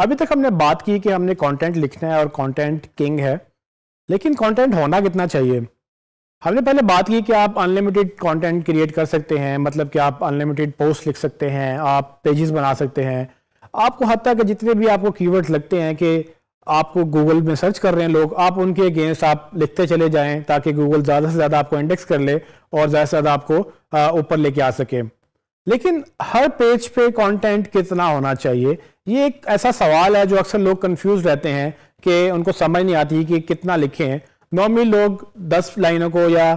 अभी तक हमने बात की कि हमने कंटेंट लिखना है और कंटेंट किंग है लेकिन कंटेंट होना कितना चाहिए हमने पहले बात की कि आप अनलिमिटेड कंटेंट क्रिएट कर सकते हैं मतलब कि आप अनलिमिटेड पोस्ट लिख सकते हैं आप पेजेस बना सकते हैं आपको हद तक जितने भी आपको कीवर्ड्स लगते हैं कि आपको गूगल में सर्च कर रहे हैं लोग आप उनके अगेंस्ट आप लिखते चले जाएं ताकि गूगल ज़्यादा से ज़्यादा आपको इंडेक्स कर ले और ज़्यादा से ज़्यादा आपको ऊपर लेके आ सके लेकिन हर पेज पे कंटेंट कितना होना चाहिए ये एक ऐसा सवाल है जो अक्सर लोग कंफ्यूज रहते हैं कि उनको समझ नहीं आती कि कितना लिखें नॉर्मली लोग दस लाइनों को या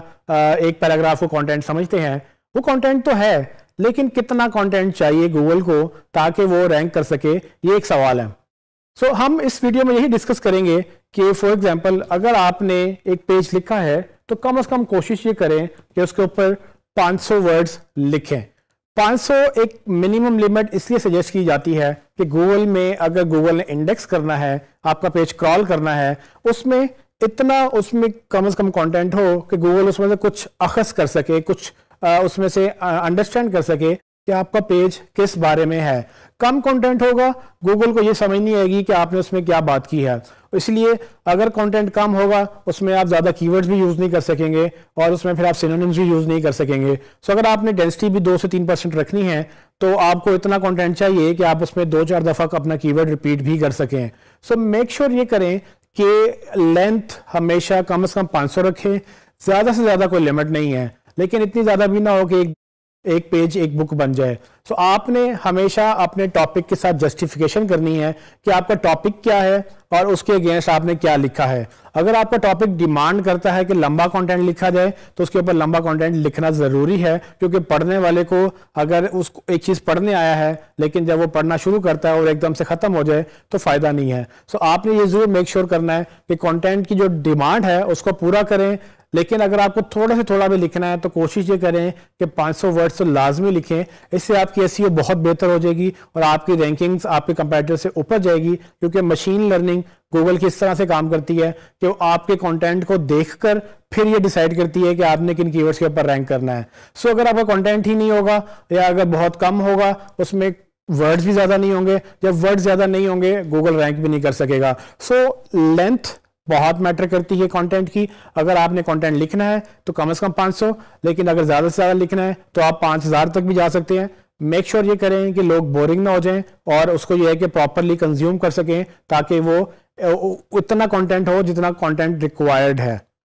एक पैराग्राफ को कंटेंट समझते हैं वो कंटेंट तो है लेकिन कितना कंटेंट चाहिए गूगल को ताकि वो रैंक कर सके ये एक सवाल है सो so, हम इस वीडियो में यही डिस्कस करेंगे कि फॉर एग्ज़ाम्पल अगर आपने एक पेज लिखा है तो कम अज कम कोशिश ये करें कि उसके ऊपर पाँच वर्ड्स लिखें 500 एक मिनिमम लिमिट इसलिए सजेस्ट की जाती है कि गूगल में अगर गूगल ने इंडेक्स करना है आपका पेज क्रॉल करना है उसमें इतना उसमें कम से कम कंटेंट हो कि गूगल उसमें से कुछ अखस कर सके कुछ उसमें से अंडरस्टैंड कर सके कि आपका पेज किस बारे में है कम कंटेंट होगा गूगल को यह समझ नहीं आएगी कि आपने उसमें क्या बात की है इसलिए अगर कंटेंट कम होगा उसमें आप ज़्यादा कीवर्ड्स भी यूज़ नहीं कर सकेंगे और उसमें फिर आप सिनोनिम्स भी यूज़ नहीं कर सकेंगे सो अगर आपने डेंसिटी भी दो से तीन परसेंट रखनी है तो आपको इतना कंटेंट चाहिए कि आप उसमें दो चार दफ़ा अपना कीवर्ड रिपीट भी कर सकें सो मेक श्योर ये करें कि लेंथ हमेशा कम अज कम पांच रखें ज़्यादा से ज़्यादा कोई लिमिट नहीं है लेकिन इतनी ज़्यादा भी ना हो कि एक पेज एक बुक बन जाए सो so, आपने हमेशा अपने टॉपिक के साथ जस्टिफिकेशन करनी है कि आपका टॉपिक क्या है और उसके अगेंस्ट आपने क्या लिखा है अगर आपका टॉपिक डिमांड करता है कि लंबा कंटेंट लिखा जाए तो उसके ऊपर लंबा कंटेंट लिखना ज़रूरी है क्योंकि पढ़ने वाले को अगर उसको एक चीज़ पढ़ने आया है लेकिन जब वो पढ़ना शुरू करता है और एकदम से ख़त्म हो जाए तो फ़ायदा नहीं है सो so, आपने ये ज़रूर मेक श्योर करना है कि कॉन्टेंट की जो डिमांड है उसको पूरा करें लेकिन अगर आपको थोड़ा से थोड़ा भी लिखना है तो कोशिश ये करें कि 500 वर्ड्स तो लाजमी लिखें इससे आपकी एस e बहुत बेहतर हो जाएगी और आपकी रैंकिंग्स आपके कंपेटर से ऊपर जाएगी क्योंकि मशीन लर्निंग गूगल की इस तरह से काम करती है कि वो आपके कंटेंट को देखकर फिर ये डिसाइड करती है कि आपने किन कीवर्ड्स के ऊपर रैंक करना है सो अगर आपका कॉन्टेंट ही नहीं होगा या अगर बहुत कम होगा उसमें वर्ड्स भी ज़्यादा नहीं होंगे जब वर्ड ज़्यादा नहीं होंगे गूगल रैंक भी नहीं कर सकेगा सो लेंथ बहुत मैटर करती है कंटेंट की अगर आपने कंटेंट लिखना है तो कम से कम 500 लेकिन अगर ज़्यादा से ज़्यादा लिखना है तो आप 5000 तक भी जा सकते हैं मेक श्योर sure ये करें कि लोग बोरिंग ना हो जाएं और उसको ये है कि प्रॉपरली कंज्यूम कर सकें ताकि वो उतना कंटेंट हो जितना कंटेंट रिक्वायर्ड है